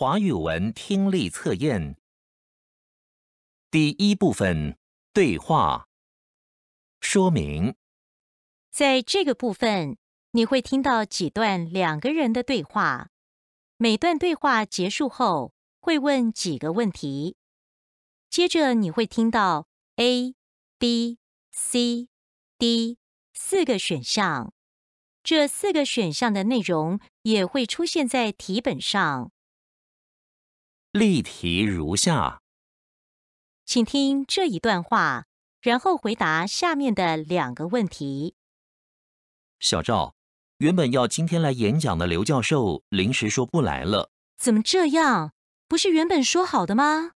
华语文听力测验第一部分对话说明。在这个部分，你会听到几段两个人的对话，每段对话结束后会问几个问题。接着你会听到 A、B、C、D 四个选项，这四个选项的内容也会出现在题本上。例题如下，请听这一段话，然后回答下面的两个问题。小赵，原本要今天来演讲的刘教授临时说不来了。怎么这样？不是原本说好的吗？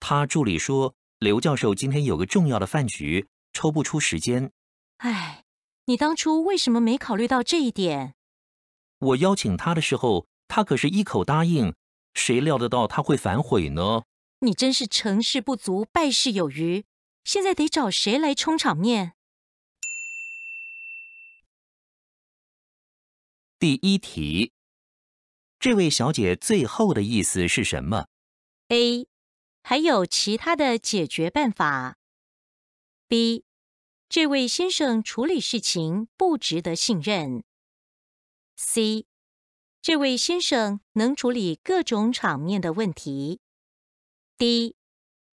他助理说，刘教授今天有个重要的饭局，抽不出时间。哎，你当初为什么没考虑到这一点？我邀请他的时候，他可是一口答应。谁料得到他会反悔呢？你真是成事不足败事有余。现在得找谁来充场面？第一题，这位小姐最后的意思是什么？A，还有其他的解决办法。B，这位先生处理事情不值得信任。C。这位先生能处理各种场面的问题。第一，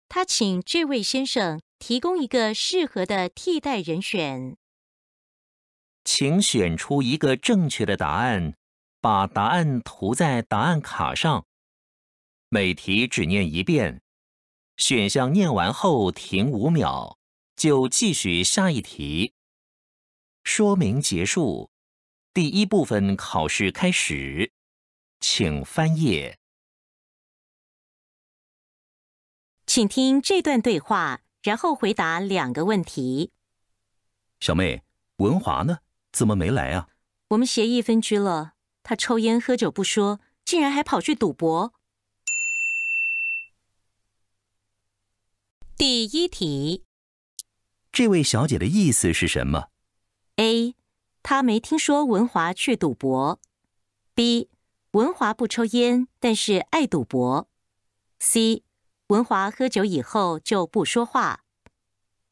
他请这位先生提供一个适合的替代人选。请选出一个正确的答案，把答案涂在答案卡上。每题只念一遍，选项念完后停五秒，就继续下一题。说明结束。第一部分考试开始，请翻页，请听这段对话，然后回答两个问题。小妹，文华呢？怎么没来啊？我们协议分居了。他抽烟喝酒不说，竟然还跑去赌博。第一题，这位小姐的意思是什么？A。他没听说文华去赌博。B，文华不抽烟，但是爱赌博。C，文华喝酒以后就不说话。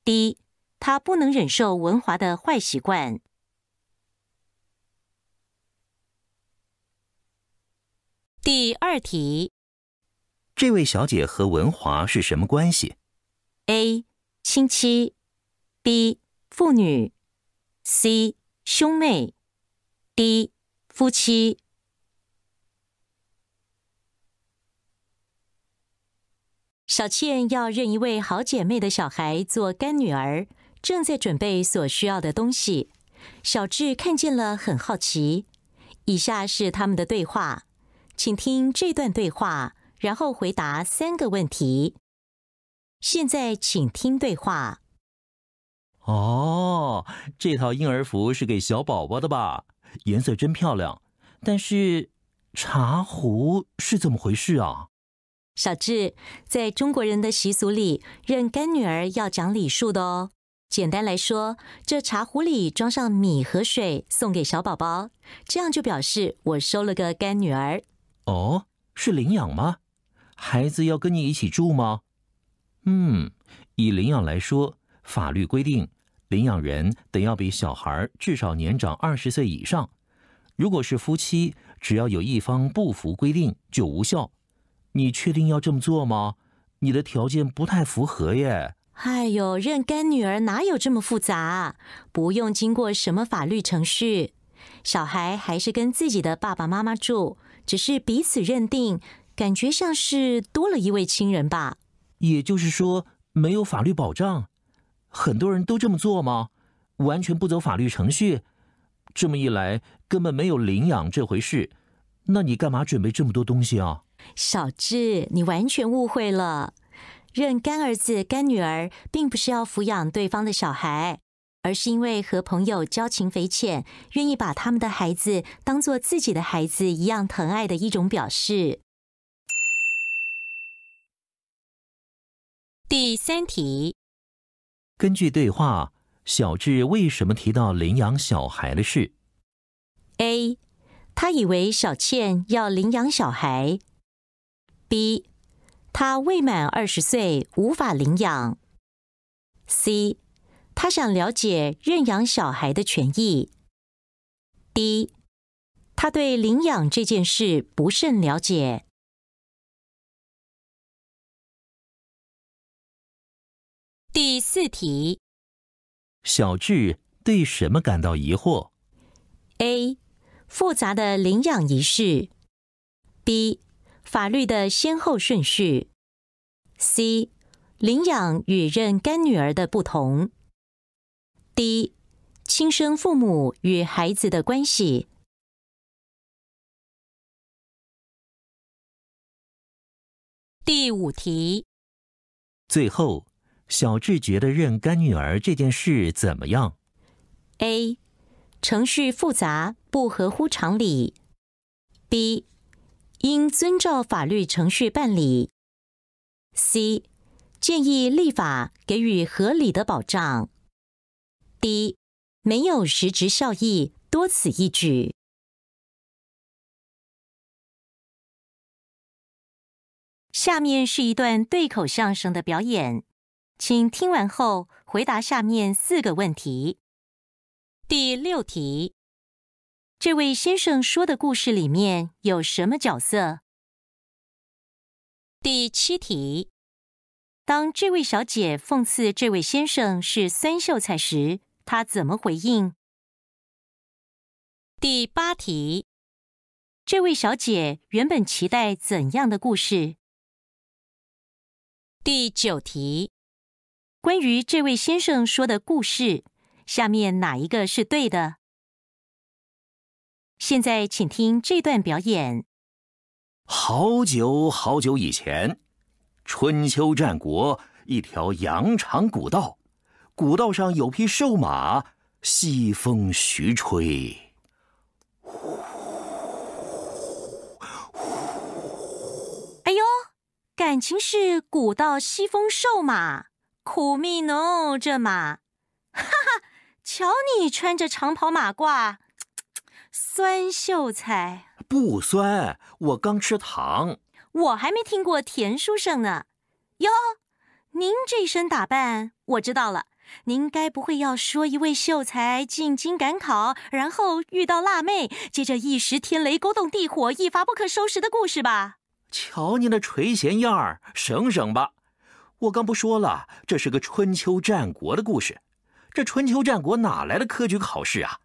D，他不能忍受文华的坏习惯。第二题：这位小姐和文华是什么关系？A，亲戚。B，妇女。C。兄妹、D、夫妻。小倩要认一位好姐妹的小孩做干女儿，正在准备所需要的东西。小智看见了，很好奇。以下是他们的对话，请听这段对话，然后回答三个问题。现在，请听对话。哦，这套婴儿服是给小宝宝的吧？颜色真漂亮。但是，茶壶是怎么回事啊？小智，在中国人的习俗里，认干女儿要讲礼数的哦。简单来说，这茶壶里装上米和水，送给小宝宝，这样就表示我收了个干女儿。哦，是领养吗？孩子要跟你一起住吗？嗯，以领养来说。法律规定，领养人得要比小孩至少年长二十岁以上。如果是夫妻，只要有一方不符规定就无效。你确定要这么做吗？你的条件不太符合耶。哎呦，认干女儿哪有这么复杂？不用经过什么法律程序，小孩还是跟自己的爸爸妈妈住，只是彼此认定，感觉像是多了一位亲人吧。也就是说，没有法律保障。很多人都这么做吗？完全不走法律程序，这么一来根本没有领养这回事。那你干嘛准备这么多东西啊？小智，你完全误会了。认干儿子、干女儿，并不是要抚养对方的小孩，而是因为和朋友交情匪浅，愿意把他们的孩子当做自己的孩子一样疼爱的一种表示。第三题。根据对话，小智为什么提到领养小孩的事？A. 他以为小倩要领养小孩。B. 他未满二十岁，无法领养。C. 他想了解认养小孩的权益。D. 他对领养这件事不甚了解。第四题：小智对什么感到疑惑？A. 复杂的领养仪式；B. 法律的先后顺序；C. 领养与认干女儿的不同；D. 亲生父母与孩子的关系。第五题：最后。小智觉得认干女儿这件事怎么样？A，程序复杂，不合乎常理。B，应遵照法律程序办理。C，建议立法给予合理的保障。D，没有实质效益，多此一举。下面是一段对口相声的表演。请听完后回答下面四个问题。第六题：这位先生说的故事里面有什么角色？第七题：当这位小姐讽刺这位先生是酸秀才时，他怎么回应？第八题：这位小姐原本期待怎样的故事？第九题？关于这位先生说的故事，下面哪一个是对的？现在请听这段表演。好久好久以前，春秋战国，一条羊肠古道，古道上有匹瘦马，西风徐吹。哎呦，感情是古道西风瘦马。苦命奴，这马，哈哈！瞧你穿着长袍马褂，酸秀才。不酸，我刚吃糖。我还没听过甜书生呢。哟，您这身打扮，我知道了。您该不会要说一位秀才进京赶考，然后遇到辣妹，接着一时天雷勾动地火，一发不可收拾的故事吧？瞧您那垂涎样儿，省省吧。我刚不说了，这是个春秋战国的故事，这春秋战国哪来的科举考试啊？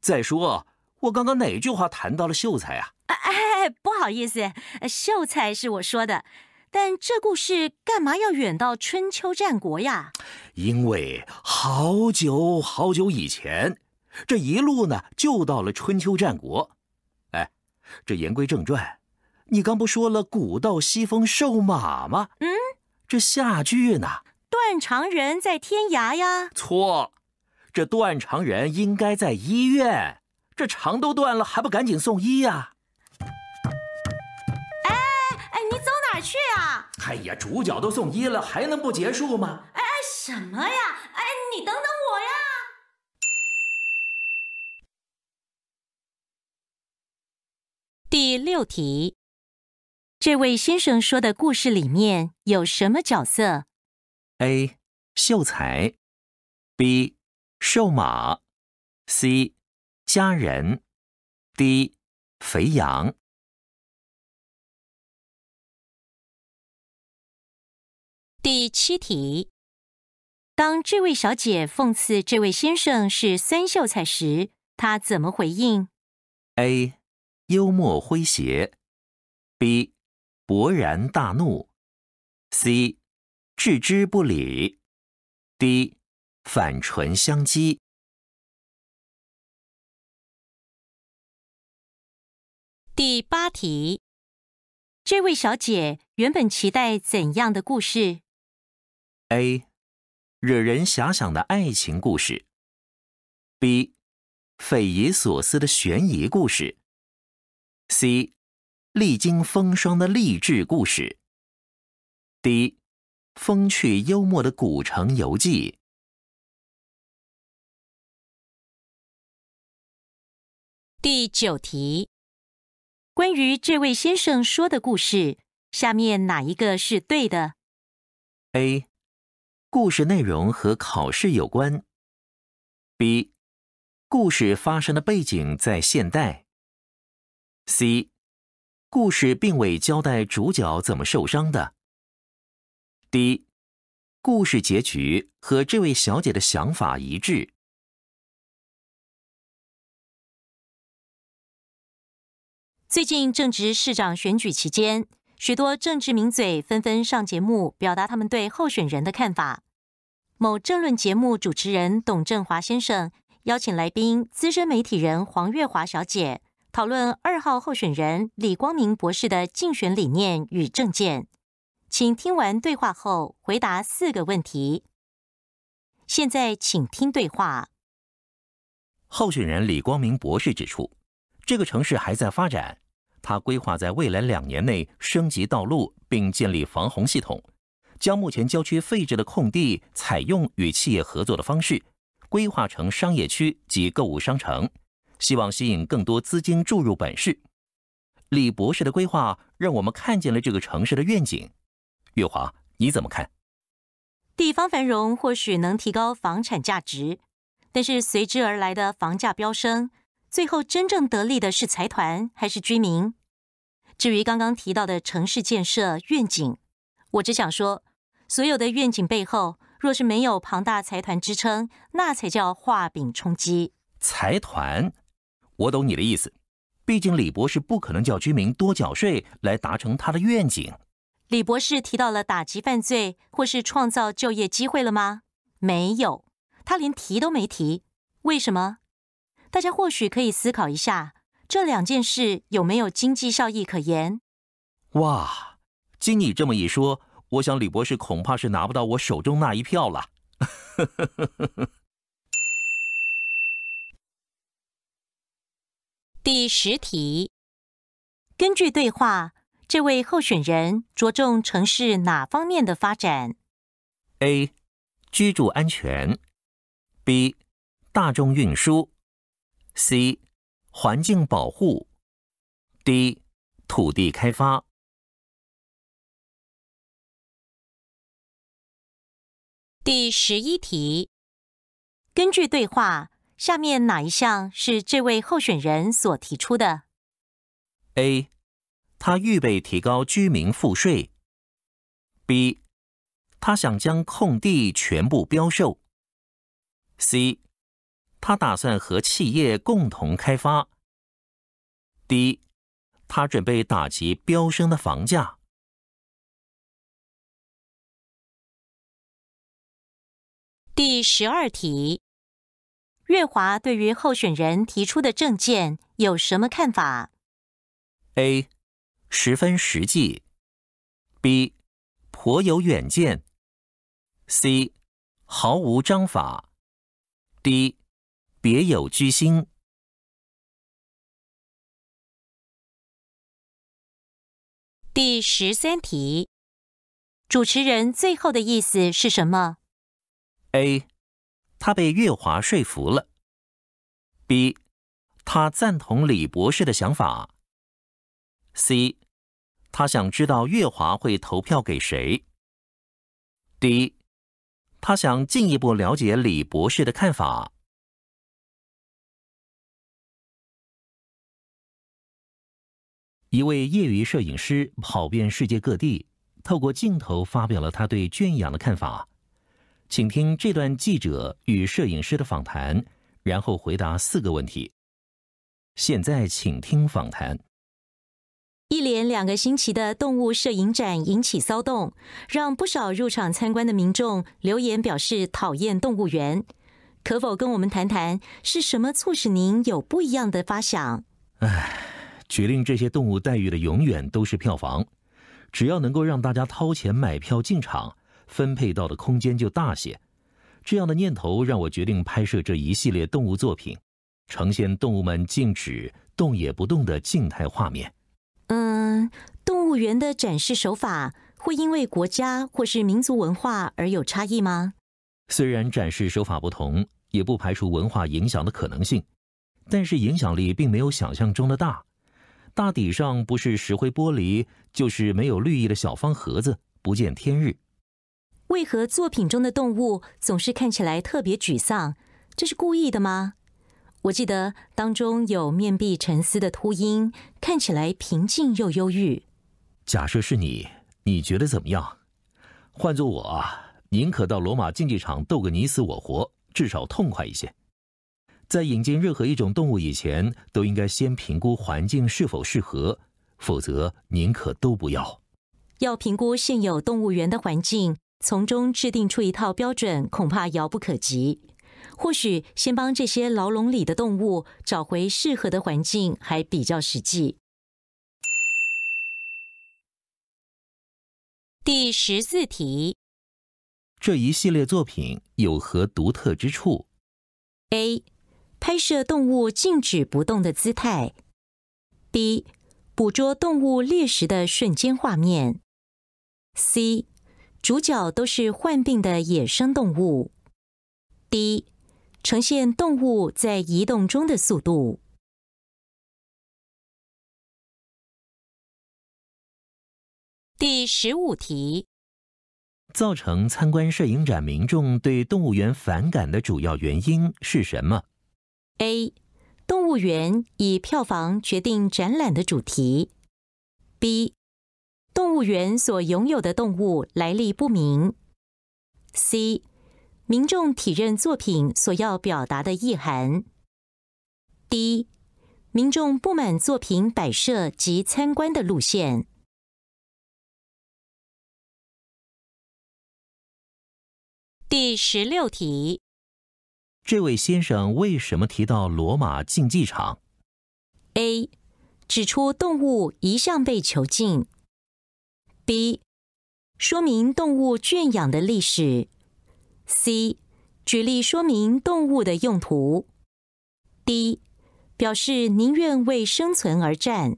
再说我刚刚哪句话谈到了秀才啊？哎，不好意思，秀才是我说的，但这故事干嘛要远到春秋战国呀？因为好久好久以前，这一路呢就到了春秋战国。哎，这言归正传，你刚不说了古道西风瘦马吗？嗯。这下句呢？断肠人在天涯呀。错，这断肠人应该在医院，这肠都断了，还不赶紧送医呀？哎哎，你走哪去啊？哎呀，主角都送医了，还能不结束吗？哎哎，什么呀？哎，你等等我呀。第六题。这位先生说的故事里面有什么角色？A. 秀才 B. 瘦马 C. 家人 D. 肥羊。第七题：当这位小姐讽刺这位先生是三秀才时，他怎么回应？A. 幽默诙谐 B. 勃然大怒，C 置之不理，D 反唇相讥。第八题，这位小姐原本期待怎样的故事？A 惹人遐想的爱情故事，B 匪夷所思的悬疑故事，C。历经风霜的励志故事。第一，风趣幽默的古城游记。第九题，关于这位先生说的故事，下面哪一个是对的？A，故事内容和考试有关。B，故事发生的背景在现代。C。故事并未交代主角怎么受伤的。第一，故事结局和这位小姐的想法一致。最近正值市长选举期间，许多政治名嘴纷纷上节目表达他们对候选人的看法。某政论节目主持人董振华先生邀请来宾资深媒体人黄月华小姐。讨论二号候选人李光明博士的竞选理念与政见，请听完对话后回答四个问题。现在请听对话。候选人李光明博士指出，这个城市还在发展，他规划在未来两年内升级道路，并建立防洪系统，将目前郊区废置的空地采用与企业合作的方式，规划成商业区及购物商城。希望吸引更多资金注入本市。李博士的规划让我们看见了这个城市的愿景。月华，你怎么看？地方繁荣或许能提高房产价值，但是随之而来的房价飙升，最后真正得利的是财团还是居民？至于刚刚提到的城市建设愿景，我只想说，所有的愿景背后，若是没有庞大财团支撑，那才叫画饼充饥。财团。我懂你的意思，毕竟李博士不可能叫居民多缴税来达成他的愿景。李博士提到了打击犯罪或是创造就业机会了吗？没有，他连提都没提。为什么？大家或许可以思考一下，这两件事有没有经济效益可言？哇，经你这么一说，我想李博士恐怕是拿不到我手中那一票了。第十题，根据对话，这位候选人着重城市哪方面的发展？A. 居住安全 B. 大众运输 C. 环境保护 D. 土地开发。第十一题，根据对话。下面哪一项是这位候选人所提出的？A. 他预备提高居民赋税。B. 他想将空地全部标售。C. 他打算和企业共同开发。D. 他准备打击飙升的房价。第十二题。月华对于候选人提出的证件有什么看法？A. 十分实际。B. 颇有远见。C. 毫无章法。D. 别有居心。第十三题，主持人最后的意思是什么？A. 他被月华说服了。B，他赞同李博士的想法。C，他想知道月华会投票给谁。D，他想进一步了解李博士的看法。一位业余摄影师跑遍世界各地，透过镜头发表了他对圈养的看法。请听这段记者与摄影师的访谈，然后回答四个问题。现在请听访谈。一连两个星期的动物摄影展引起骚动，让不少入场参观的民众留言表示讨厌动物园。可否跟我们谈谈是什么促使您有不一样的发想？哎，决定这些动物待遇的永远都是票房，只要能够让大家掏钱买票进场。分配到的空间就大些，这样的念头让我决定拍摄这一系列动物作品，呈现动物们静止、动也不动的静态画面。嗯，动物园的展示手法会因为国家或是民族文化而有差异吗？虽然展示手法不同，也不排除文化影响的可能性，但是影响力并没有想象中的大。大抵上不是石灰玻璃，就是没有绿意的小方盒子，不见天日。为何作品中的动物总是看起来特别沮丧？这是故意的吗？我记得当中有面壁沉思的秃鹰，看起来平静又忧郁。假设是你，你觉得怎么样？换做我，宁可到罗马竞技场斗个你死我活，至少痛快一些。在引进任何一种动物以前，都应该先评估环境是否适合，否则宁可都不要。要评估现有动物园的环境。从中制定出一套标准恐怕遥不可及，或许先帮这些牢笼里的动物找回适合的环境还比较实际。第十四题，这一系列作品有何独特之处？A. 拍摄动物静止不动的姿态；B. 捕捉动物猎食的瞬间画面；C. 主角都是患病的野生动物。第一，呈现动物在移动中的速度。第十五题：造成参观摄影展民众对动物园反感的主要原因是什么？A. 动物园以票房决定展览的主题。B. 动物园所拥有的动物来历不明。C. 民众体认作品所要表达的意涵。D. 民众不满作品摆设及参观的路线。第十六题：这位先生为什么提到罗马竞技场？A. 指出动物一向被囚禁。B，说明动物圈养的历史；C，举例说明动物的用途；D，表示宁愿为生存而战。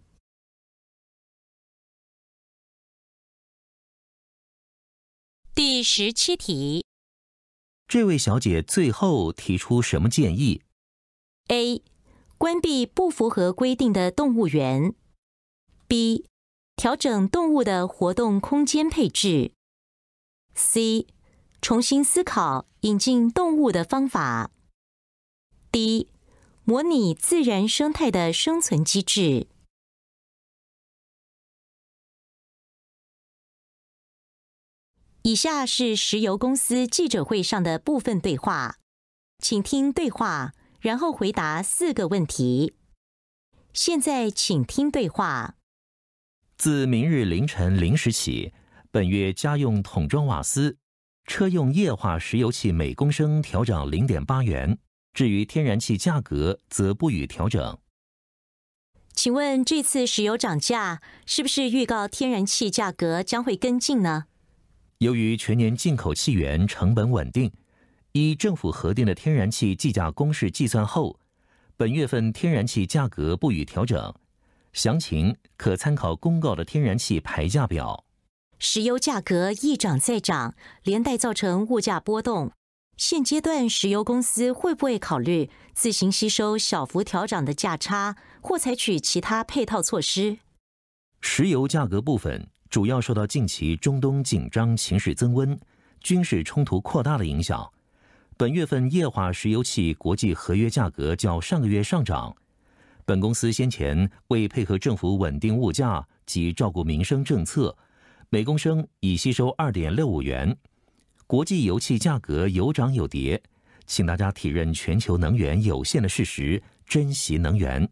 第十七题，这位小姐最后提出什么建议？A，关闭不符合规定的动物园；B。调整动物的活动空间配置。C，重新思考引进动物的方法。D，模拟自然生态的生存机制。以下是石油公司记者会上的部分对话，请听对话，然后回答四个问题。现在，请听对话。自明日凌晨零时起，本月家用桶装瓦斯、车用液化石油气每公升调整零点八元。至于天然气价格，则不予调整。请问这次石油涨价是不是预告天然气价格将会跟进呢？由于全年进口气源成本稳定，依政府核定的天然气计价公式计算后，本月份天然气价格不予调整。详情可参考公告的天然气排价表。石油价格一涨再涨，连带造成物价波动。现阶段，石油公司会不会考虑自行吸收小幅调涨的价差，或采取其他配套措施？石油价格部分主要受到近期中东紧张情势增温、军事冲突扩大的影响。本月份液化石油气国际合约价格较上个月上涨。本公司先前为配合政府稳定物价及照顾民生政策，每公升已吸收二点六五元。国际油气价格有涨有跌，请大家体认全球能源有限的事实，珍惜能源。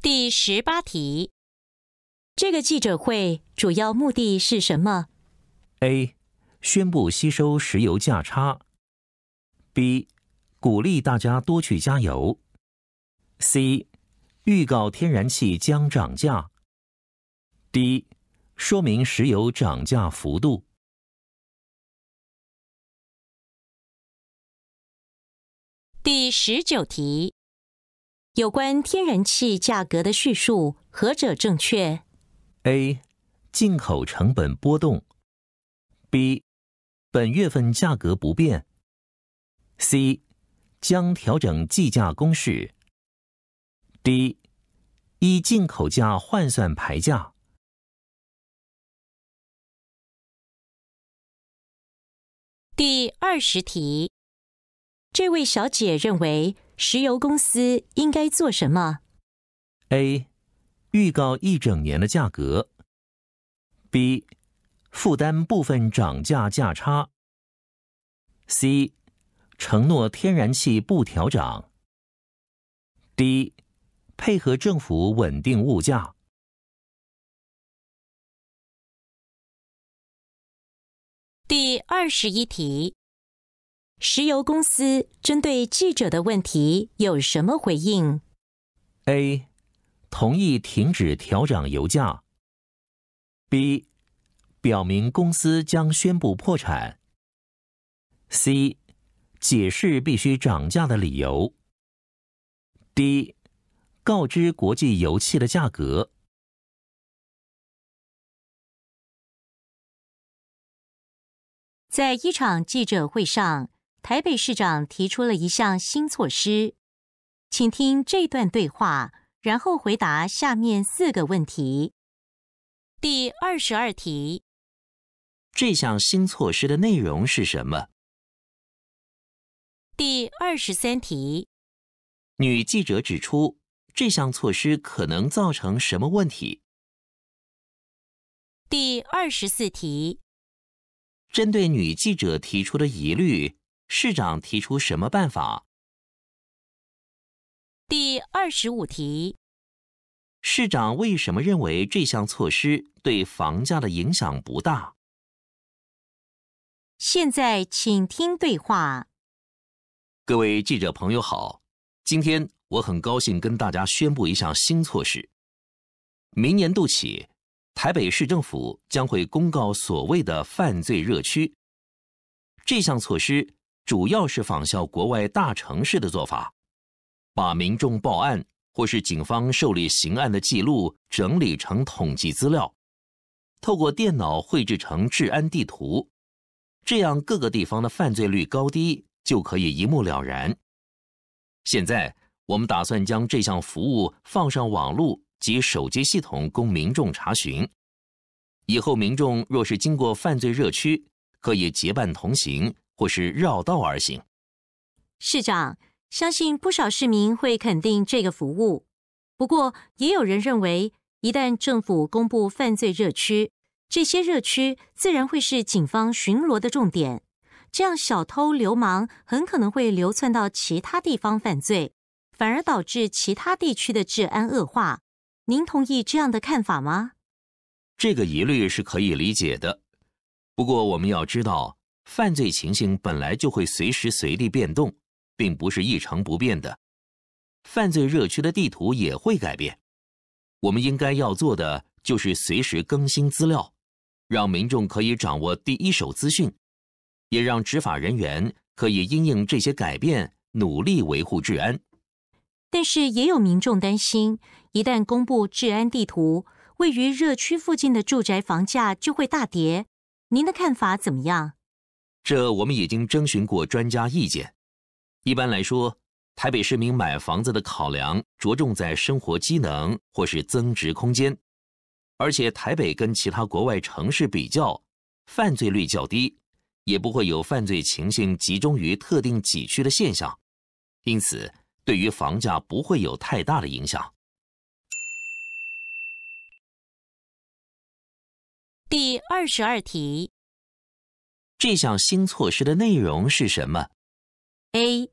第十八题，这个记者会主要目的是什么？A. 宣布吸收石油价差。B. 鼓励大家多去加油。C，预告天然气将涨价。D，说明石油涨价幅度。第十九题，有关天然气价格的叙述何者正确？A，进口成本波动。B，本月份价格不变。C。将调整计价公式。第一，以进口价换算牌价。第二十题，这位小姐认为石油公司应该做什么？A. 预告一整年的价格。B. 负担部分涨价价差。C. 承诺天然气不调涨。第一，配合政府稳定物价。第二十一题，石油公司针对记者的问题有什么回应？A，同意停止调涨油价。B，表明公司将宣布破产。C。解释必须涨价的理由。第一，告知国际油气的价格。在一场记者会上，台北市长提出了一项新措施，请听这段对话，然后回答下面四个问题。第二十二题：这项新措施的内容是什么？第二十三题，女记者指出这项措施可能造成什么问题？第二十四题，针对女记者提出的疑虑，市长提出什么办法？第二十五题，市长为什么认为这项措施对房价的影响不大？现在请听对话。各位记者朋友好，今天我很高兴跟大家宣布一项新措施。明年度起，台北市政府将会公告所谓的犯罪热区。这项措施主要是仿效国外大城市的做法，把民众报案或是警方受理刑案的记录整理成统计资料，透过电脑绘制成治安地图，这样各个地方的犯罪率高低。就可以一目了然。现在我们打算将这项服务放上网路及手机系统，供民众查询。以后民众若是经过犯罪热区，可以结伴同行或是绕道而行。市长相信不少市民会肯定这个服务，不过也有人认为，一旦政府公布犯罪热区，这些热区自然会是警方巡逻的重点。这样，小偷、流氓很可能会流窜到其他地方犯罪，反而导致其他地区的治安恶化。您同意这样的看法吗？这个疑虑是可以理解的，不过我们要知道，犯罪情形本来就会随时随地变动，并不是一成不变的。犯罪热区的地图也会改变。我们应该要做的就是随时更新资料，让民众可以掌握第一手资讯。也让执法人员可以因应这些改变，努力维护治安。但是也有民众担心，一旦公布治安地图，位于热区附近的住宅房价就会大跌。您的看法怎么样？这我们已经征询过专家意见。一般来说，台北市民买房子的考量着重在生活机能或是增值空间，而且台北跟其他国外城市比较，犯罪率较低。也不会有犯罪情形集中于特定几区的现象，因此对于房价不会有太大的影响。第二十二题，这项新措施的内容是什么？A.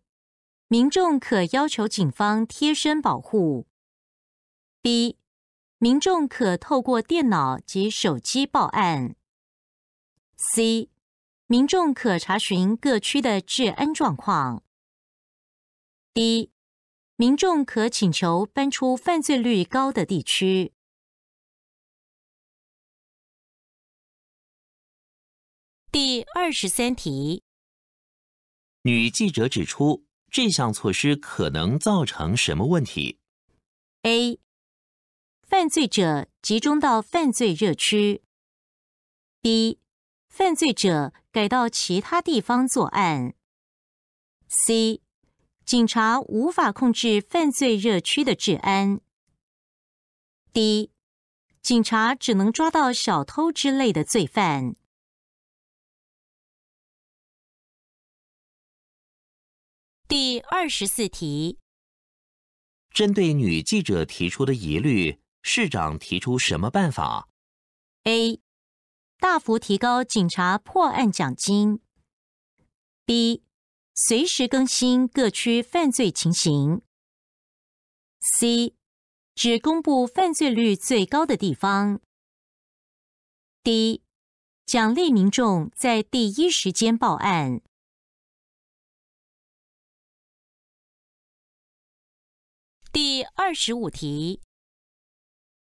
民众可要求警方贴身保护。B. 民众可透过电脑及手机报案。C. 民众可查询各区的治安状况。第一，民众可请求搬出犯罪率高的地区。第二十三题，女记者指出这项措施可能造成什么问题？A. 犯罪者集中到犯罪热区。B. 犯罪者改到其他地方作案。C. 警察无法控制犯罪热区的治安。D. 警察只能抓到小偷之类的罪犯。第二十四题：针对女记者提出的疑虑，市长提出什么办法？A. 大幅提高警察破案奖金。B. 随时更新各区犯罪情形。C. 只公布犯罪率最高的地方。D. 奖励民众在第一时间报案。第二十五题：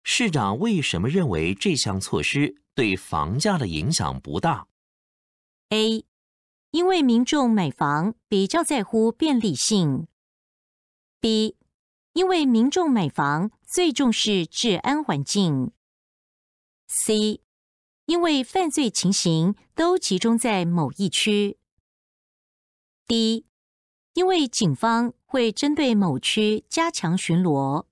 市长为什么认为这项措施？对房价的影响不大。A，因为民众买房比较在乎便利性。B，因为民众买房最重视治安环境。C，因为犯罪情形都集中在某一区。D，因为警方会针对某区加强巡逻。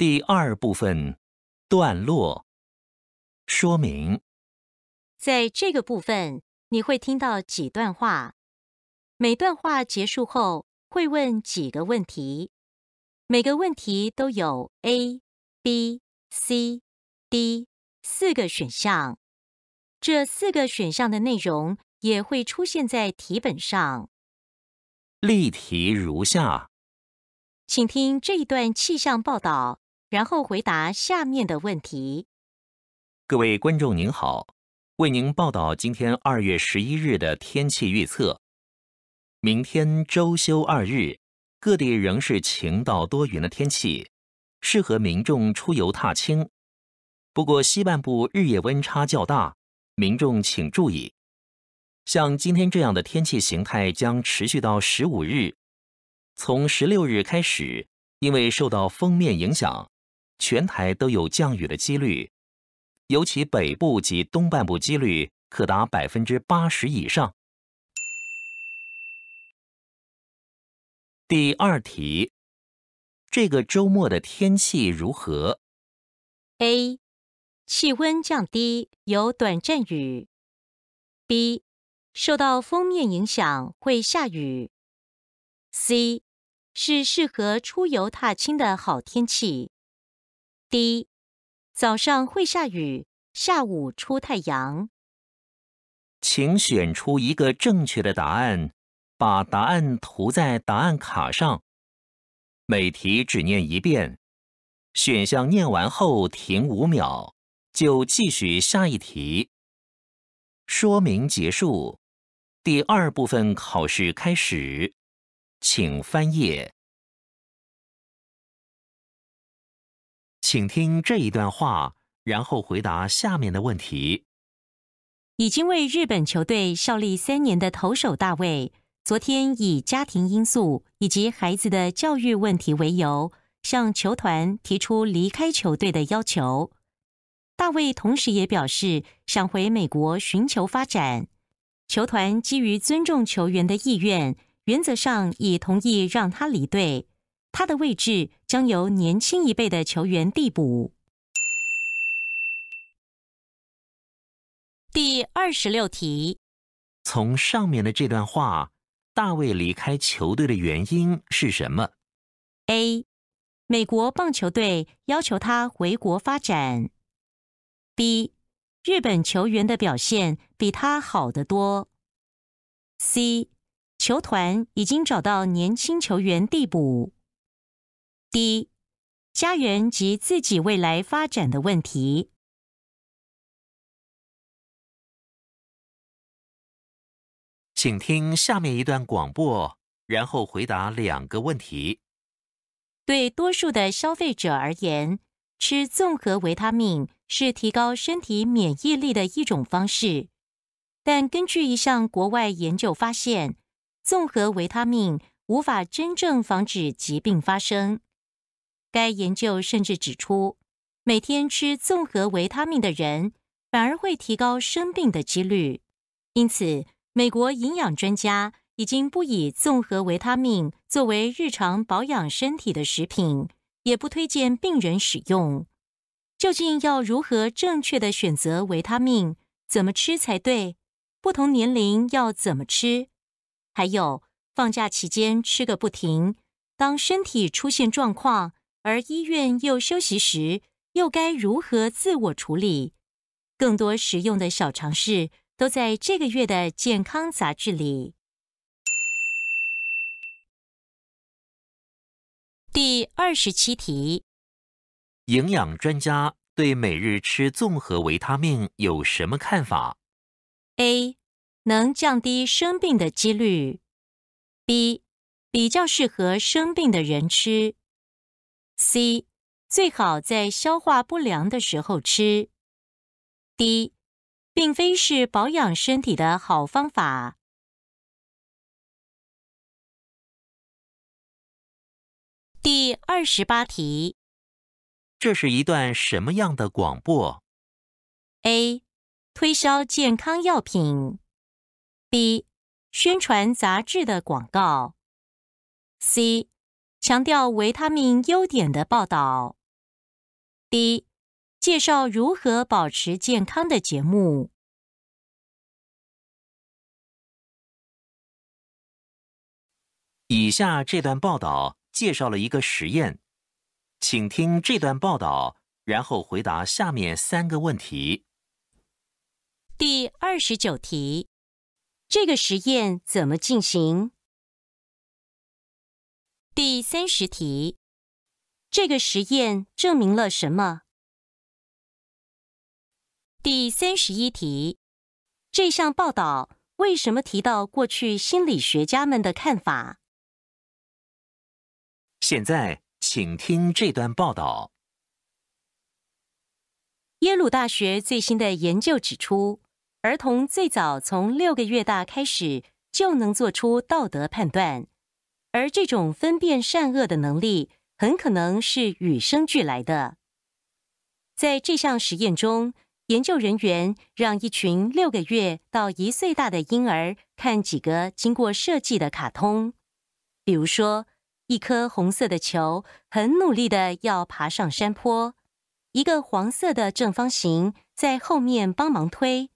第二部分，段落说明。在这个部分，你会听到几段话，每段话结束后会问几个问题，每个问题都有 A、B、C、D 四个选项。这四个选项的内容也会出现在题本上。例题如下，请听这一段气象报道。然后回答下面的问题。各位观众您好，为您报道今天二月十一日的天气预测。明天周休二日，各地仍是晴到多云的天气，适合民众出游踏青。不过西半部日夜温差较大，民众请注意。像今天这样的天气形态将持续到十五日。从十六日开始，因为受到封面影响。全台都有降雨的几率，尤其北部及东半部几率可达百分之八十以上。第二题，这个周末的天气如何？A，气温降低，有短阵雨；B，受到封面影响会下雨；C，是适合出游踏青的好天气。一，早上会下雨，下午出太阳。请选出一个正确的答案，把答案涂在答案卡上。每题只念一遍，选项念完后停五秒，就继续下一题。说明结束，第二部分考试开始，请翻页。请听这一段话，然后回答下面的问题。已经为日本球队效力三年的投手大卫，昨天以家庭因素以及孩子的教育问题为由，向球团提出离开球队的要求。大卫同时也表示想回美国寻求发展。球团基于尊重球员的意愿，原则上已同意让他离队。他的位置将由年轻一辈的球员递补。第二十六题：从上面的这段话，大卫离开球队的原因是什么？A. 美国棒球队要求他回国发展；B. 日本球员的表现比他好得多；C. 球团已经找到年轻球员递补。第一，家人及自己未来发展的问题，请听下面一段广播，然后回答两个问题。对多数的消费者而言，吃综合维他命是提高身体免疫力的一种方式，但根据一项国外研究发现，综合维他命无法真正防止疾病发生。该研究甚至指出，每天吃综合维他命的人反而会提高生病的几率。因此，美国营养专家已经不以综合维他命作为日常保养身体的食品，也不推荐病人使用。究竟要如何正确的选择维他命？怎么吃才对？不同年龄要怎么吃？还有放假期间吃个不停，当身体出现状况？而医院又休息时，又该如何自我处理？更多实用的小常识都在这个月的健康杂志里。第二十七题：营养专家对每日吃综合维他命有什么看法？A. 能降低生病的几率。B. 比较适合生病的人吃。C 最好在消化不良的时候吃。D 并非是保养身体的好方法。第二十八题，这是一段什么样的广播？A 推销健康药品。B 宣传杂志的广告。C 强调维他命优点的报道，第一介绍如何保持健康的节目。以下这段报道介绍了一个实验，请听这段报道，然后回答下面三个问题。第二十九题：这个实验怎么进行？第三十题，这个实验证明了什么？第三十一题，这项报道为什么提到过去心理学家们的看法？现在，请听这段报道：耶鲁大学最新的研究指出，儿童最早从六个月大开始就能做出道德判断。而这种分辨善恶的能力很可能是与生俱来的。在这项实验中，研究人员让一群六个月到一岁大的婴儿看几个经过设计的卡通，比如说，一颗红色的球很努力的要爬上山坡，一个黄色的正方形在后面帮忙推。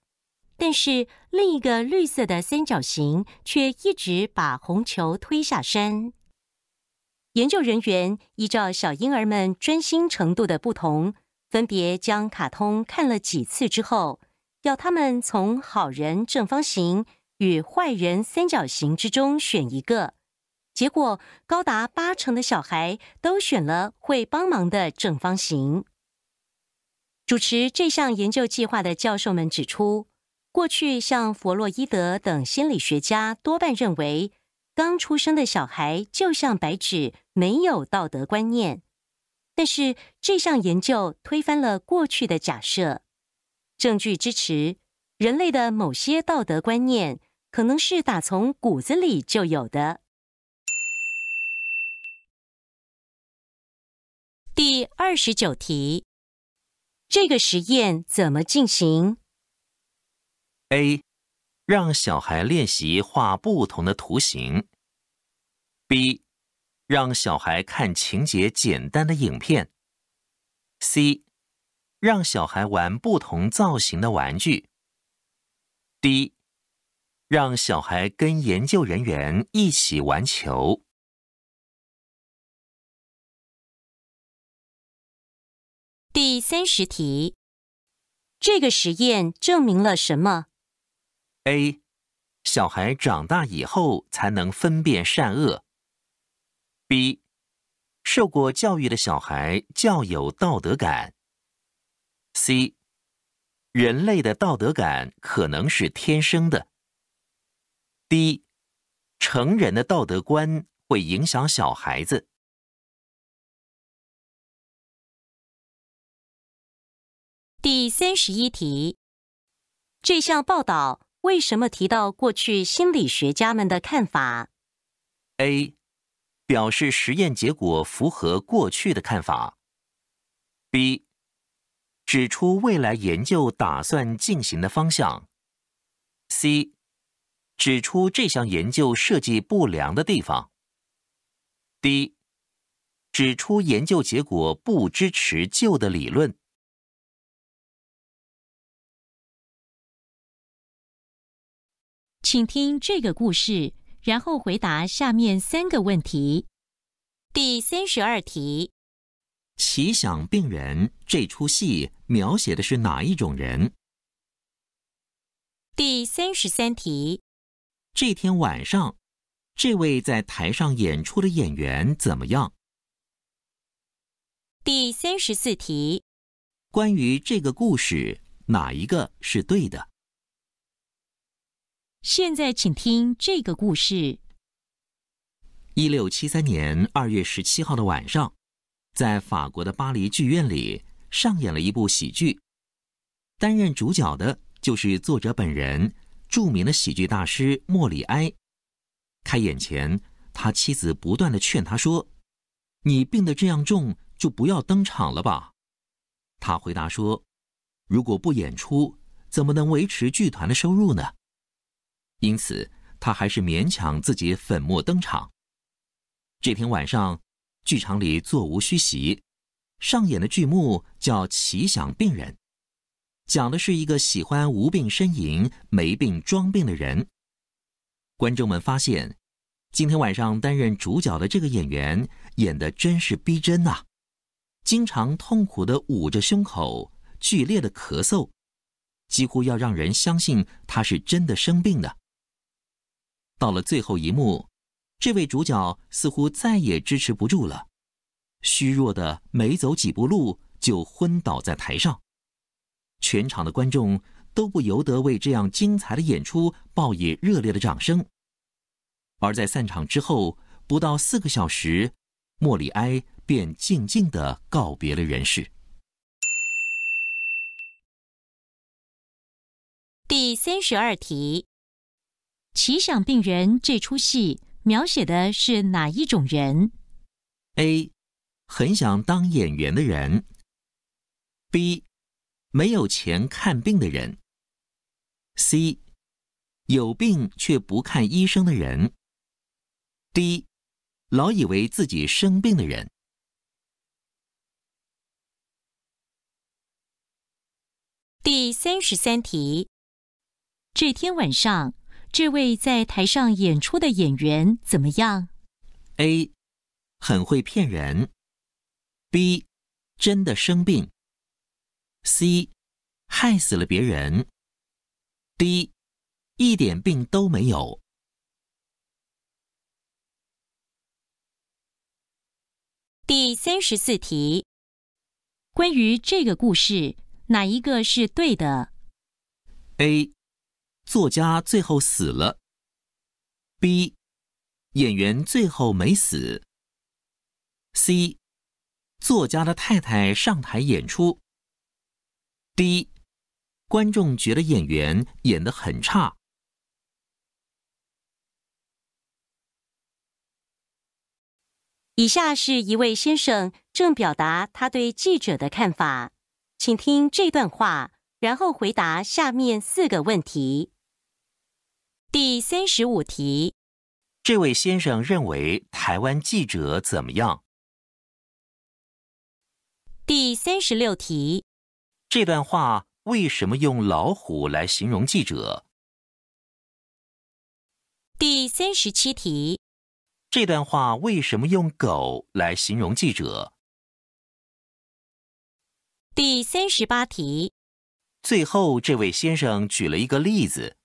但是另一个绿色的三角形却一直把红球推下山。研究人员依照小婴儿们专心程度的不同，分别将卡通看了几次之后，要他们从好人正方形与坏人三角形之中选一个。结果高达八成的小孩都选了会帮忙的正方形。主持这项研究计划的教授们指出。过去，像弗洛伊德等心理学家多半认为，刚出生的小孩就像白纸，没有道德观念。但是这项研究推翻了过去的假设，证据支持人类的某些道德观念可能是打从骨子里就有的。第二十九题，这个实验怎么进行？A. 让小孩练习画不同的图形。B. 让小孩看情节简单的影片。C. 让小孩玩不同造型的玩具。D. 让小孩跟研究人员一起玩球。第三十题：这个实验证明了什么？A，小孩长大以后才能分辨善恶。B，受过教育的小孩较有道德感。C，人类的道德感可能是天生的。D，成人的道德观会影响小孩子。第三十一题，这项报道。为什么提到过去心理学家们的看法？A. 表示实验结果符合过去的看法。B. 指出未来研究打算进行的方向。C. 指出这项研究设计不良的地方。D. 指出研究结果不支持旧的理论。请听这个故事，然后回答下面三个问题。第三十二题，《奇想病人》这出戏描写的是哪一种人？第三十三题，这天晚上，这位在台上演出的演员怎么样？第三十四题，关于这个故事，哪一个是对的？现在，请听这个故事。一六七三年二月十七号的晚上，在法国的巴黎剧院里上演了一部喜剧。担任主角的就是作者本人，著名的喜剧大师莫里埃。开演前，他妻子不断的劝他说：“你病得这样重，就不要登场了吧。”他回答说：“如果不演出，怎么能维持剧团的收入呢？”因此，他还是勉强自己粉墨登场。这天晚上，剧场里座无虚席，上演的剧目叫《奇想病人》，讲的是一个喜欢无病呻吟、没病装病的人。观众们发现，今天晚上担任主角的这个演员演的真是逼真啊！经常痛苦的捂着胸口，剧烈的咳嗽，几乎要让人相信他是真的生病了。到了最后一幕，这位主角似乎再也支持不住了，虚弱的没走几步路就昏倒在台上。全场的观众都不由得为这样精彩的演出报以热烈的掌声。而在散场之后不到四个小时，莫里埃便静静的告别了人世。第三十二题。奇想病人这出戏描写的是哪一种人？A. 很想当演员的人。B. 没有钱看病的人。C. 有病却不看医生的人。D. 老以为自己生病的人。第三十三题，这天晚上。这位在台上演出的演员怎么样？A，很会骗人。B，真的生病。C，害死了别人。D，一点病都没有。第三十四题，关于这个故事，哪一个是对的？A。作家最后死了。B，演员最后没死。C，作家的太太上台演出。D，观众觉得演员演的很差。以下是一位先生正表达他对记者的看法，请听这段话，然后回答下面四个问题。第三十五题，这位先生认为台湾记者怎么样？第三十六题，这段话为什么用老虎来形容记者？第三十七题，这段话为什么用狗来形容记者？第三十八题，最后这位先生举了一个例子。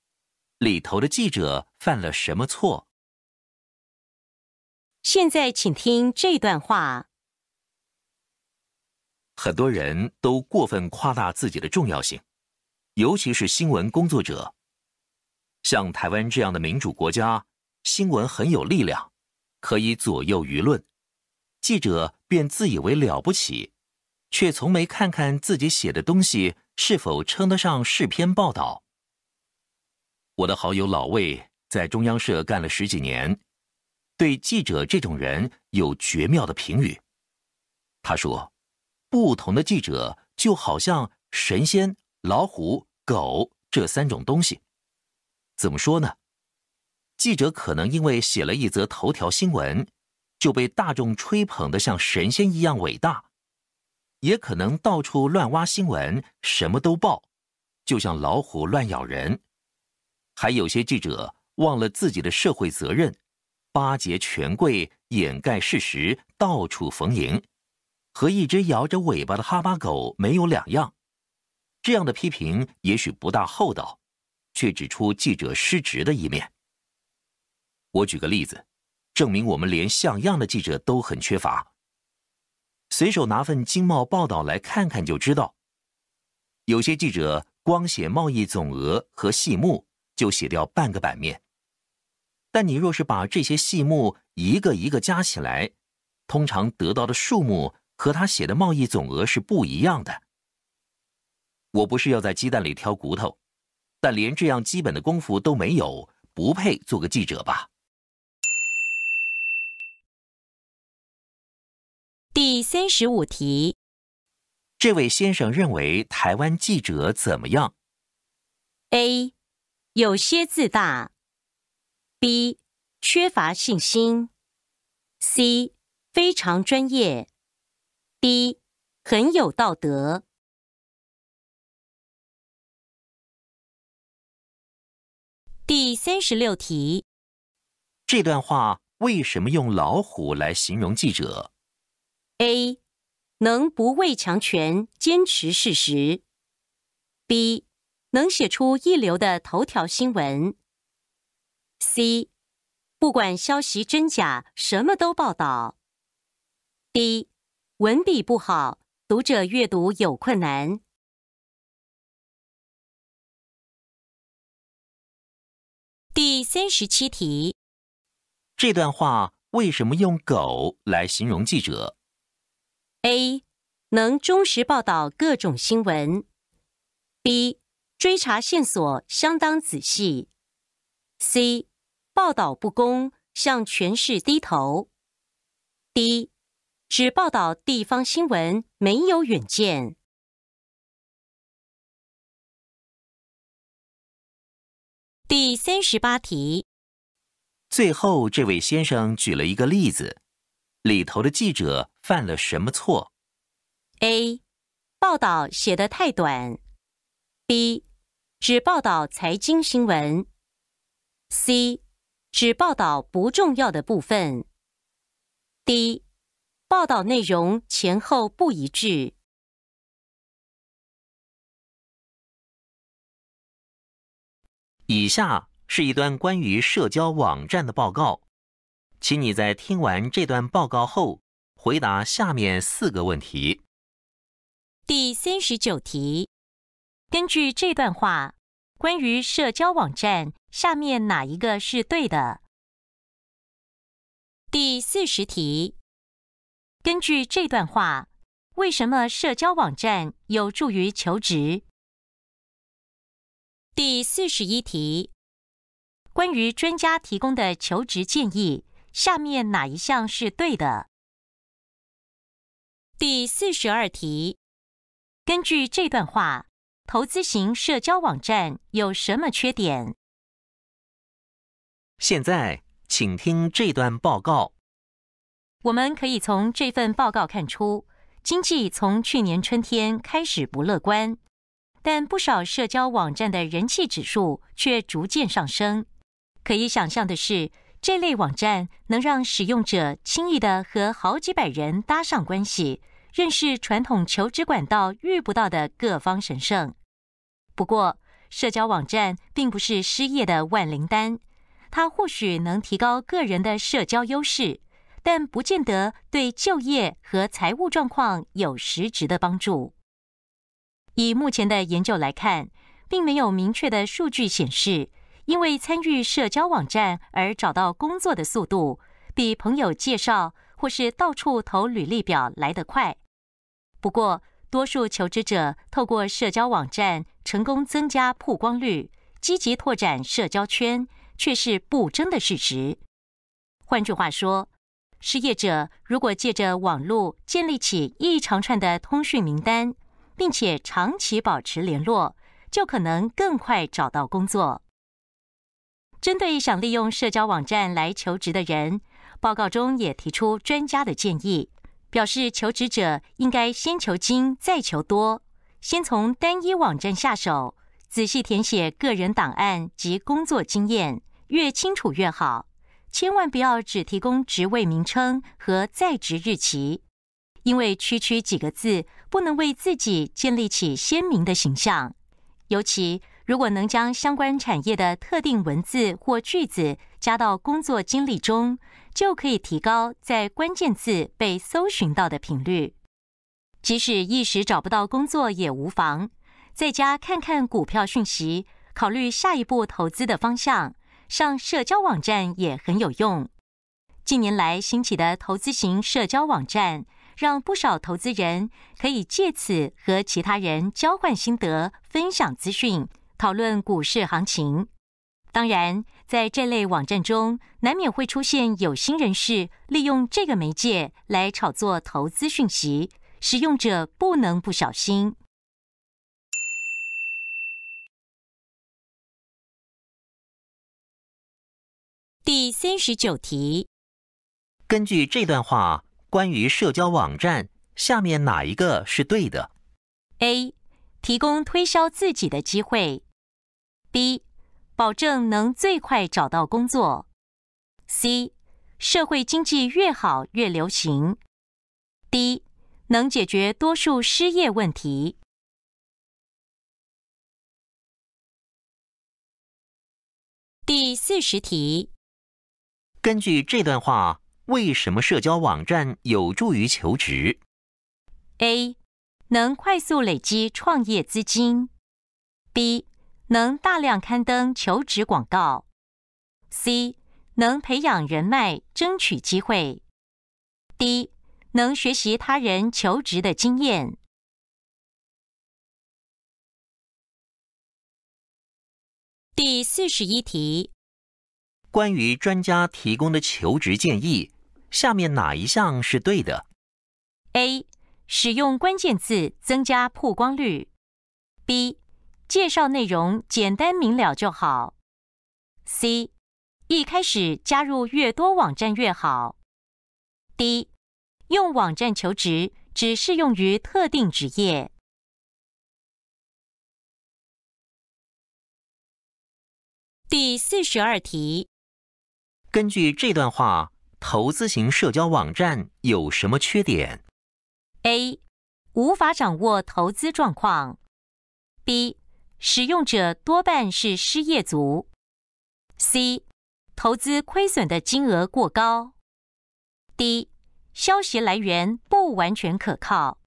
里头的记者犯了什么错？现在请听这段话。很多人都过分夸大自己的重要性，尤其是新闻工作者。像台湾这样的民主国家，新闻很有力量，可以左右舆论，记者便自以为了不起，却从没看看自己写的东西是否称得上是篇报道。我的好友老魏在中央社干了十几年，对记者这种人有绝妙的评语。他说，不同的记者就好像神仙、老虎、狗这三种东西。怎么说呢？记者可能因为写了一则头条新闻，就被大众吹捧得像神仙一样伟大；也可能到处乱挖新闻，什么都报，就像老虎乱咬人。还有些记者忘了自己的社会责任，巴结权贵，掩盖事实，到处逢迎，和一只摇着尾巴的哈巴狗没有两样。这样的批评也许不大厚道，却指出记者失职的一面。我举个例子，证明我们连像样的记者都很缺乏。随手拿份经贸报道来看看就知道，有些记者光写贸易总额和细目。就写掉半个版面，但你若是把这些细目一个一个加起来，通常得到的数目和他写的贸易总额是不一样的。我不是要在鸡蛋里挑骨头，但连这样基本的功夫都没有，不配做个记者吧？第三十五题，这位先生认为台湾记者怎么样？A。有些自大，B 缺乏信心，C 非常专业，D 很有道德。第三十六题，这段话为什么用老虎来形容记者？A 能不畏强权，坚持事实。B。能写出一流的头条新闻。C，不管消息真假，什么都报道。D，文笔不好，读者阅读有困难。第三十七题，这段话为什么用“狗”来形容记者？A，能忠实报道各种新闻。B。追查线索相当仔细。C. 报道不公，向全市低头。D. 只报道地方新闻，没有远见。第三十八题。最后，这位先生举了一个例子，里头的记者犯了什么错？A. 报道写的太短。B. 只报道财经新闻。C，只报道不重要的部分。D，报道内容前后不一致。以下是一段关于社交网站的报告，请你在听完这段报告后，回答下面四个问题。第三十九题。根据这段话，关于社交网站，下面哪一个是对的？第四十题。根据这段话，为什么社交网站有助于求职？第四十一题。关于专家提供的求职建议，下面哪一项是对的？第四十二题。根据这段话。投资型社交网站有什么缺点？现在，请听这段报告。我们可以从这份报告看出，经济从去年春天开始不乐观，但不少社交网站的人气指数却逐渐上升。可以想象的是，这类网站能让使用者轻易的和好几百人搭上关系，认识传统求职管道遇不到的各方神圣。不过，社交网站并不是失业的万灵丹。它或许能提高个人的社交优势，但不见得对就业和财务状况有实质的帮助。以目前的研究来看，并没有明确的数据显示，因为参与社交网站而找到工作的速度，比朋友介绍或是到处投履历表来得快。不过，多数求职者透过社交网站成功增加曝光率，积极拓展社交圈，却是不争的事实。换句话说，失业者如果借着网络建立起一长串的通讯名单，并且长期保持联络，就可能更快找到工作。针对想利用社交网站来求职的人，报告中也提出专家的建议。表示求职者应该先求精再求多，先从单一网站下手，仔细填写个人档案及工作经验，越清楚越好。千万不要只提供职位名称和在职日期，因为区区几个字不能为自己建立起鲜明的形象。尤其如果能将相关产业的特定文字或句子加到工作经历中。就可以提高在关键字被搜寻到的频率。即使一时找不到工作也无妨，在家看看股票讯息，考虑下一步投资的方向。上社交网站也很有用。近年来兴起的投资型社交网站，让不少投资人可以借此和其他人交换心得、分享资讯、讨论股市行情。当然，在这类网站中，难免会出现有心人士利用这个媒介来炒作投资讯息，使用者不能不小心。第三十九题，根据这段话，关于社交网站，下面哪一个是对的？A，提供推销自己的机会。B。保证能最快找到工作。C，社会经济越好越流行。D，能解决多数失业问题。第四十题，根据这段话，为什么社交网站有助于求职？A，能快速累积创业资金。B。能大量刊登求职广告。C 能培养人脉，争取机会。D 能学习他人求职的经验。第四十一题，关于专家提供的求职建议，下面哪一项是对的？A 使用关键字增加曝光率。B。介绍内容简单明了就好。C，一开始加入越多网站越好。D，用网站求职只适用于特定职业。第四十二题，根据这段话，投资型社交网站有什么缺点？A，无法掌握投资状况。B。使用者多半是失业族。C. 投资亏损的金额过高。D. 消息来源不完全可靠。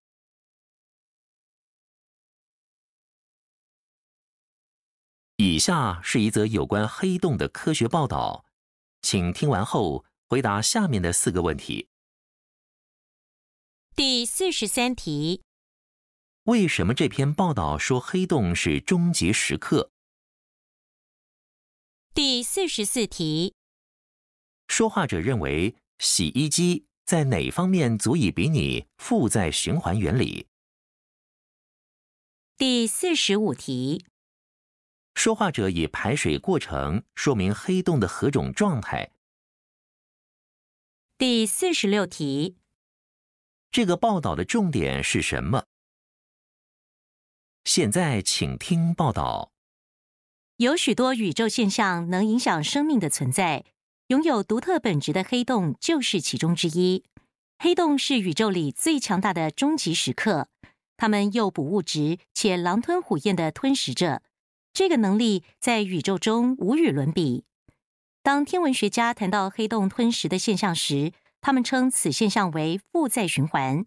以下是一则有关黑洞的科学报道，请听完后回答下面的四个问题。第四十三题。为什么这篇报道说黑洞是终极时刻？第四十四题，说话者认为洗衣机在哪方面足以比拟负载循环原理？第四十五题，说话者以排水过程说明黑洞的何种状态？第四十六题，这个报道的重点是什么？现在，请听报道。有许多宇宙现象能影响生命的存在，拥有独特本质的黑洞就是其中之一。黑洞是宇宙里最强大的终极时刻，它们诱捕物质且狼吞虎咽的吞食着，这个能力在宇宙中无与伦比。当天文学家谈到黑洞吞食的现象时，他们称此现象为负载循环，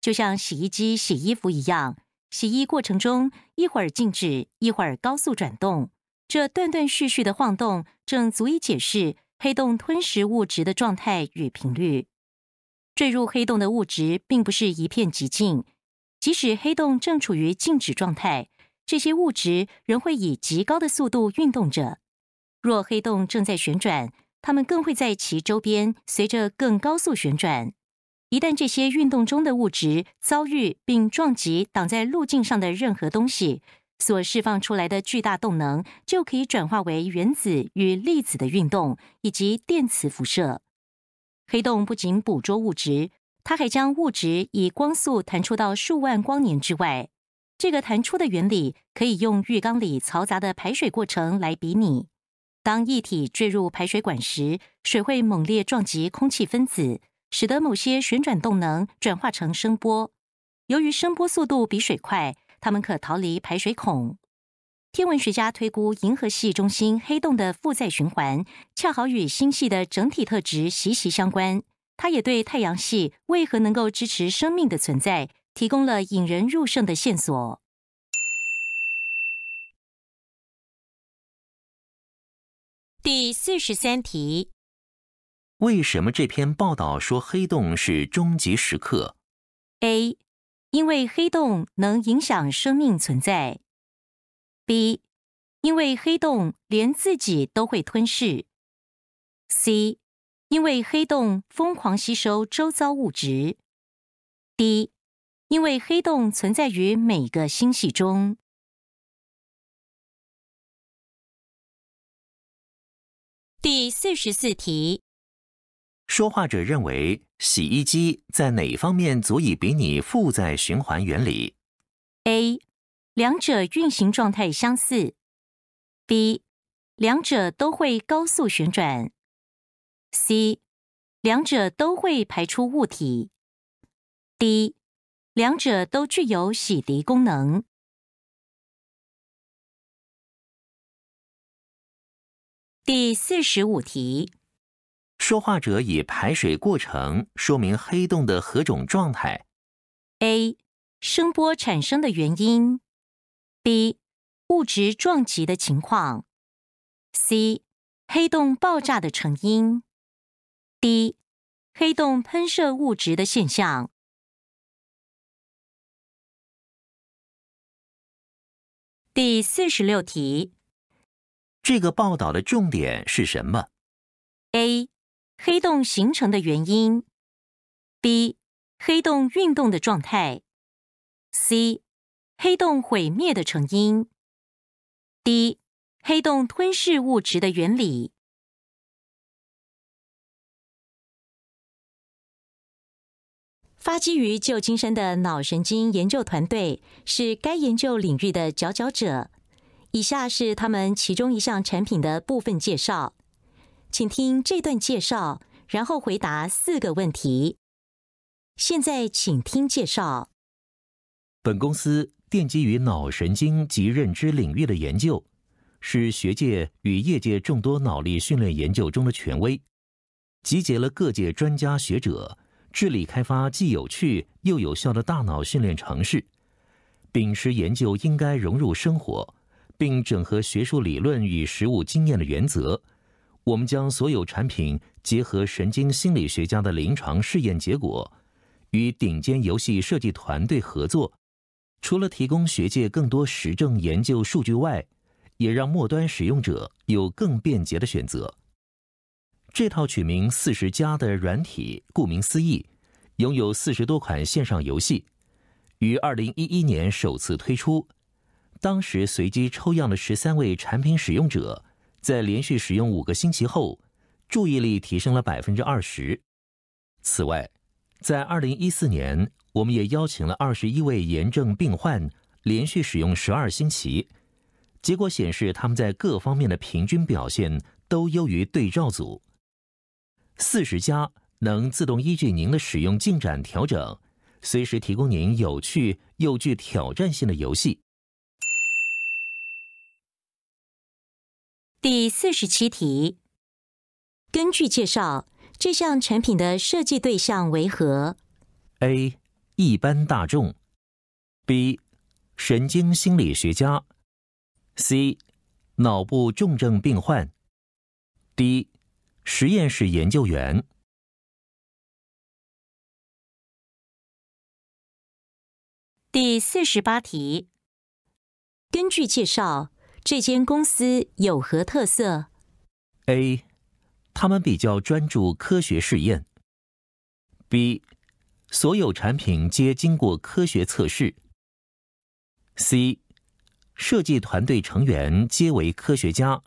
就像洗衣机洗衣服一样。洗衣过程中，一会儿静止，一会儿高速转动，这断断续续的晃动正足以解释黑洞吞食物质的状态与频率。坠入黑洞的物质并不是一片寂静，即使黑洞正处于静止状态，这些物质仍会以极高的速度运动着。若黑洞正在旋转，它们更会在其周边随着更高速旋转。一旦这些运动中的物质遭遇并撞击挡在路径上的任何东西，所释放出来的巨大动能就可以转化为原子与粒子的运动以及电磁辐射。黑洞不仅捕捉物质，它还将物质以光速弹出到数万光年之外。这个弹出的原理可以用浴缸里嘈杂的排水过程来比拟：当液体坠入排水管时，水会猛烈撞击空气分子。使得某些旋转动能转化成声波，由于声波速度比水快，它们可逃离排水孔。天文学家推估，银河系中心黑洞的负载循环恰好与星系的整体特质息息相关。它也对太阳系为何能够支持生命的存在提供了引人入胜的线索。第四十三题。为什么这篇报道说黑洞是终极时刻？A. 因为黑洞能影响生命存在。B. 因为黑洞连自己都会吞噬。C. 因为黑洞疯狂吸收周遭物质。D. 因为黑洞存在于每个星系中。第四十四题。说话者认为，洗衣机在哪方面足以比拟负载循环原理？A. 两者运行状态相似。B. 两者都会高速旋转。C. 两者都会排出物体。D. 两者都具有洗涤功能。第四十五题。说话者以排水过程说明黑洞的何种状态：A. 声波产生的原因；B. 物质撞击的情况；C. 黑洞爆炸的成因；D. 黑洞喷射物质的现象。第四十六题，这个报道的重点是什么？A. 黑洞形成的原因，B；黑洞运动的状态，C；黑洞毁灭的成因，D；黑洞吞噬物质的原理。发基于旧金山的脑神经研究团队是该研究领域的佼佼者，以下是他们其中一项产品的部分介绍。请听这段介绍，然后回答四个问题。现在请听介绍。本公司奠基于脑神经及认知领域的研究，是学界与业界众多脑力训练研究中的权威，集结了各界专家学者，致力开发既有趣又有效的大脑训练程式。秉持研究应该融入生活，并整合学术理论与实务经验的原则。我们将所有产品结合神经心理学家的临床试验结果，与顶尖游戏设计团队合作，除了提供学界更多实证研究数据外，也让末端使用者有更便捷的选择。这套取名“四十加”的软体，顾名思义，拥有四十多款线上游戏，于二零一一年首次推出。当时随机抽样的十三位产品使用者。在连续使用五个星期后，注意力提升了百分之二十。此外，在二零一四年，我们也邀请了二十一位炎症病患连续使用十二星期，结果显示他们在各方面的平均表现都优于对照组。四十加能自动依据您的使用进展调整，随时提供您有趣又具挑战性的游戏。第四十七题，根据介绍，这项产品的设计对象为何？A. 一般大众 B. 神经心理学家 C. 脑部重症病患 D. 实验室研究员。第四十八题，根据介绍。这间公司有何特色？A. 他们比较专注科学试验。B. 所有产品皆经过科学测试。C. 设计团队成员皆为科学家。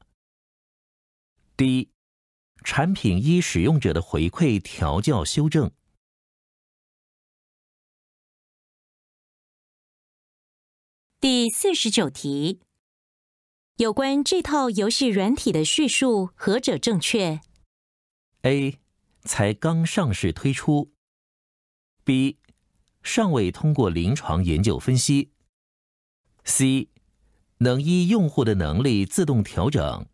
D. 产品依使用者的回馈调校修正。第四十九题。有关这套游戏软体的叙述，何者正确？A. 才刚上市推出。B. 尚未通过临床研究分析。C. 能依用户的能力自动调整。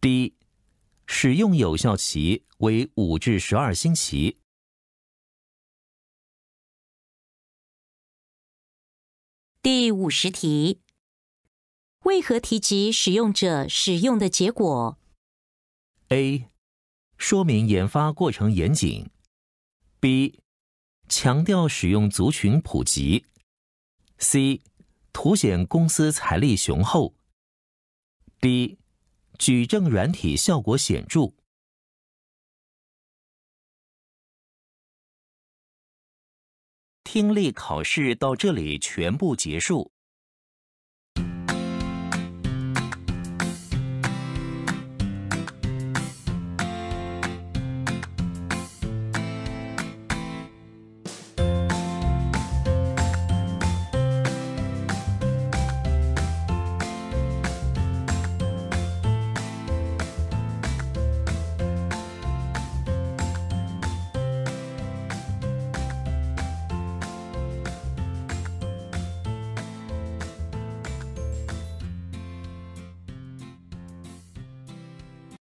D. 使用有效期为五至十二星期。第五十题。为何提及使用者使用的结果？A. 说明研发过程严谨。B. 强调使用族群普及。C. 凸显公司财力雄厚。D. 举证软体效果显著。听力考试到这里全部结束。